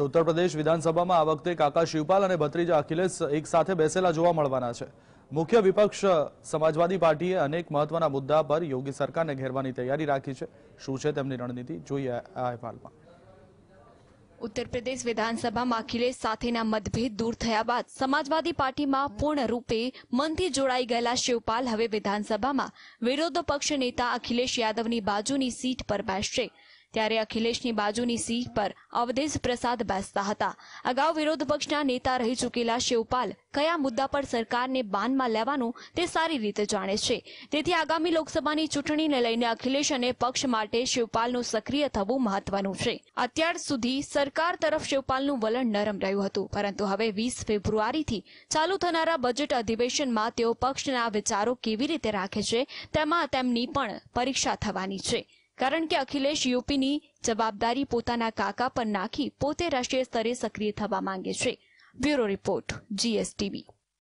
તો ઉત્તર પ્રદેશ વિધાનસભામાં આ વખતે કાકા શિવપાલ અને ભત્રીજા અખિલેશ એક સાથે બેસેલા જોવા મળવાના છે મુખ્ય વિપક્ષ સમાજવાદી પાર્ટીએ અનેક મહત્વના મુદ્દા પર યોગી સરકારને ઘેરવાની તૈયારી રાખી છે શું છે તેમની રણનીતિ જોઈએ આ અહેવાલમાં ઉત્તર પ્રદેશ વિધાનસભામાં અખિલેશ સાથેના મતભેદ દૂર થયા બાદ સમાજવાદી પાર્ટીમાં પૂર્ણ રૂપે મનથી જોડાઈ ગયેલા શિવપાલ હવે વિધાનસભામાં વિરોધ પક્ષ નેતા અખિલેશ યાદવની બાજુની સીટ પર બેસશે ત્યારે અખિલેશની બાજુની સીટ પર અવધેશ પ્રસાદ બેસતા હતા અગાઉ વિરોધ પક્ષના નેતા રહી ચૂકેલા શિવપાલ કયા મુદ્દા પર સરકારને બાનમાં લેવાનું તે સારી રીતે જાણે છે તેથી આગામી લોકસભાની ચૂંટણીને લઈને અખિલેશ અને પક્ષ માટે શિવપાલનું સક્રિય થવું મહત્વનું છે અત્યાર સુધી સરકાર તરફ શિવપાલનું વલણ નરમ રહ્યું હતું પરંતુ હવે વીસ ફેબ્રુઆરીથી ચાલુ થનારા બજેટ અધિવેશનમાં તેઓ પક્ષના વિચારો કેવી રીતે રાખે છે તેમાં તેમની પણ પરીક્ષા થવાની છે કારણ કે અખિલેશ યુપીની જવાબદારી પોતાના કાકા પર નાખી પોતે રાષ્ટ્રીય સ્તરે સક્રિય થવા માંગે છે બ્યુરો રિપોર્ટ જીએસટીવી